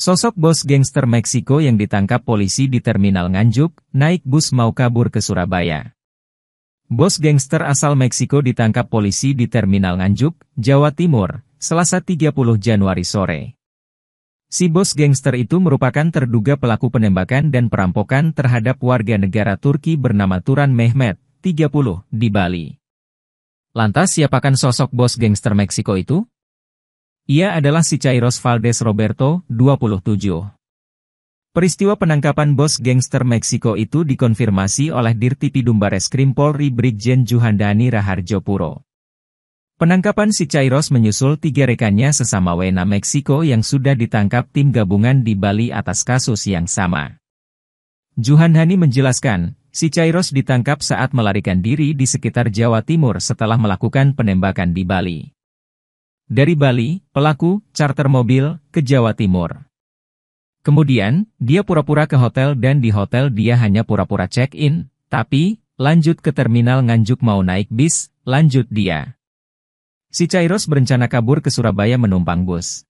Sosok bos gangster Meksiko yang ditangkap polisi di terminal Nganjuk, naik bus mau kabur ke Surabaya. Bos gangster asal Meksiko ditangkap polisi di terminal Nganjuk, Jawa Timur, Selasa 30 Januari sore. Si bos gangster itu merupakan terduga pelaku penembakan dan perampokan terhadap warga negara Turki bernama Turan Mehmet, 30, di Bali. Lantas siapakan sosok bos gangster Meksiko itu? Ia adalah si Cairos Valdes Roberto, 27. Peristiwa penangkapan bos gangster Meksiko itu dikonfirmasi oleh Pidumbares Bareskrim Polri Brigjen Juhandani Raharjo Puro. Penangkapan si Cairos menyusul tiga rekannya sesama Wena Meksiko yang sudah ditangkap tim gabungan di Bali atas kasus yang sama. Juhandani menjelaskan, si Cairos ditangkap saat melarikan diri di sekitar Jawa Timur setelah melakukan penembakan di Bali. Dari Bali, pelaku, charter mobil, ke Jawa Timur. Kemudian, dia pura-pura ke hotel dan di hotel dia hanya pura-pura check-in, tapi, lanjut ke terminal Nganjuk mau naik bis, lanjut dia. Si Cairos berencana kabur ke Surabaya menumpang bus.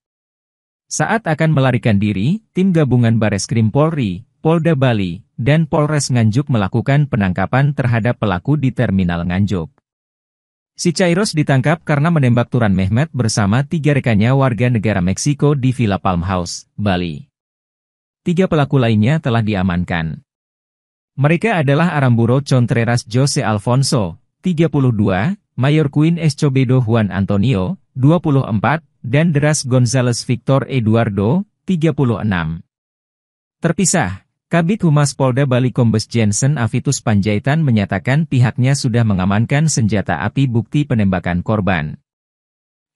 Saat akan melarikan diri, tim gabungan Bareskrim Polri, Polda Bali, dan Polres Nganjuk melakukan penangkapan terhadap pelaku di Terminal Nganjuk. Si Cairos ditangkap karena menembak Turan Mehmet bersama tiga rekannya warga negara Meksiko di Villa Palm House, Bali. Tiga pelaku lainnya telah diamankan. Mereka adalah Aramburo Contreras Jose Alfonso, 32, Mayor Queen Escobedo Juan Antonio, 24, dan Deras Gonzales Victor Eduardo, 36. Terpisah, Kabit Humas Polda Bali Kombes Jensen Avitus Panjaitan menyatakan pihaknya sudah mengamankan senjata api bukti penembakan korban.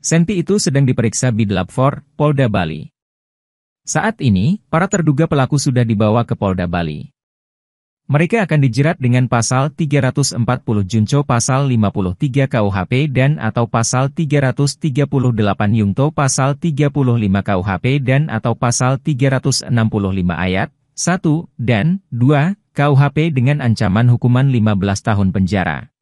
Senti itu sedang diperiksa di 4, Polda Bali. Saat ini, para terduga pelaku sudah dibawa ke Polda Bali. Mereka akan dijerat dengan pasal 340 Junco pasal 53 KUHP dan atau pasal 338 Yungto pasal 35 KUHP dan atau pasal 365 ayat 1 dan 2 KUHP dengan ancaman hukuman 15 tahun penjara.